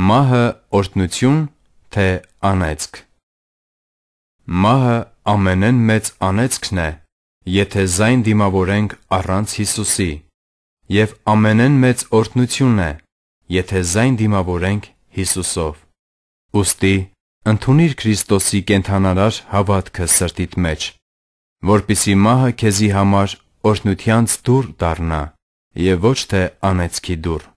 Մահը օրտնություն, թե անեծք։ Մահը ամենեն մեծ անեծքն է, եթե զայն դիմավորենք առանց Հիսուսի, եւ ամենեն մեծ օրտնությունն է, եթե զայն դիմավորենք Հիսուսով։ Ոստի ընդունիր Քրիստոսի կենթանարար հավատքը սրտիդ մեջ, որpիսի մահը քեզի համար օրտնությանց դուր դառնա եւ ոչ թե անեծքի դուր։